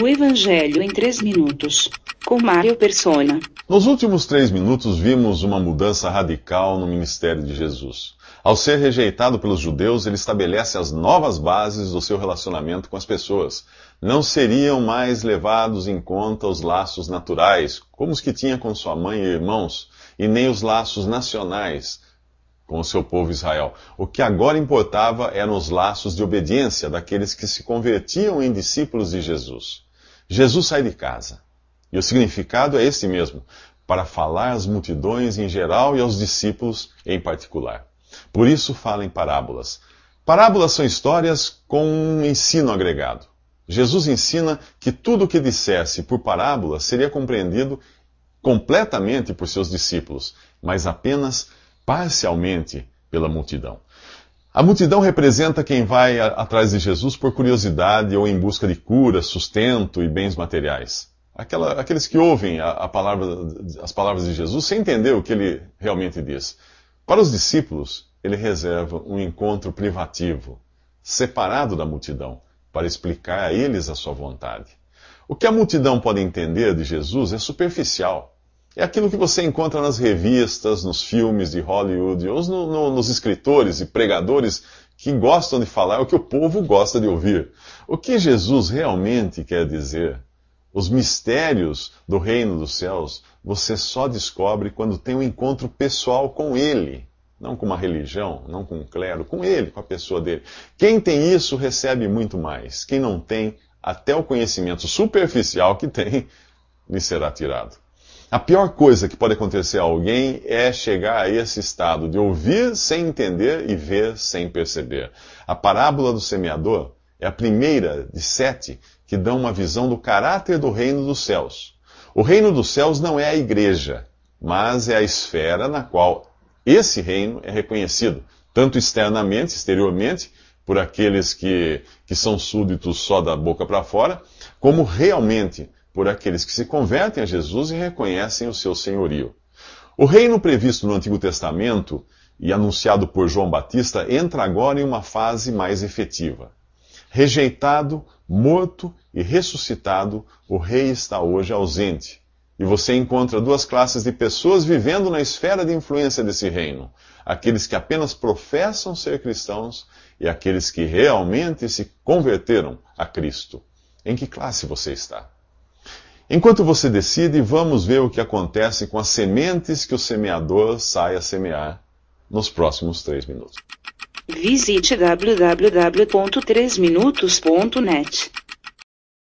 O Evangelho em 3 minutos, com Mário Persona. Nos últimos três minutos vimos uma mudança radical no ministério de Jesus. Ao ser rejeitado pelos judeus, ele estabelece as novas bases do seu relacionamento com as pessoas. Não seriam mais levados em conta os laços naturais, como os que tinha com sua mãe e irmãos, e nem os laços nacionais com o seu povo Israel. O que agora importava eram os laços de obediência daqueles que se convertiam em discípulos de Jesus. Jesus sai de casa. E o significado é esse mesmo: para falar às multidões em geral e aos discípulos em particular. Por isso fala em parábolas. Parábolas são histórias com um ensino agregado. Jesus ensina que tudo o que dissesse por parábola seria compreendido completamente por seus discípulos, mas apenas parcialmente pela multidão. A multidão representa quem vai atrás de Jesus por curiosidade ou em busca de cura, sustento e bens materiais. Aquela, aqueles que ouvem a, a palavra, as palavras de Jesus sem entender o que ele realmente diz. Para os discípulos, ele reserva um encontro privativo, separado da multidão, para explicar a eles a sua vontade. O que a multidão pode entender de Jesus é superficial é aquilo que você encontra nas revistas, nos filmes de Hollywood, ou no, no, nos escritores e pregadores que gostam de falar é o que o povo gosta de ouvir. O que Jesus realmente quer dizer? Os mistérios do reino dos céus você só descobre quando tem um encontro pessoal com Ele. Não com uma religião, não com um clero, com Ele, com a pessoa dele. Quem tem isso recebe muito mais. Quem não tem, até o conhecimento superficial que tem lhe será tirado. A pior coisa que pode acontecer a alguém é chegar a esse estado de ouvir sem entender e ver sem perceber. A parábola do semeador é a primeira de sete que dão uma visão do caráter do reino dos céus. O reino dos céus não é a igreja, mas é a esfera na qual esse reino é reconhecido, tanto externamente, exteriormente, por aqueles que, que são súditos só da boca para fora, como realmente por aqueles que se convertem a Jesus e reconhecem o seu senhorio. O reino previsto no Antigo Testamento e anunciado por João Batista entra agora em uma fase mais efetiva. Rejeitado, morto e ressuscitado, o rei está hoje ausente. E você encontra duas classes de pessoas vivendo na esfera de influência desse reino: aqueles que apenas professam ser cristãos e aqueles que realmente se converteram a Cristo. Em que classe você está? Enquanto você decide, vamos ver o que acontece com as sementes que o semeador sai a semear nos próximos três minutos. Visite www.3minutos.net.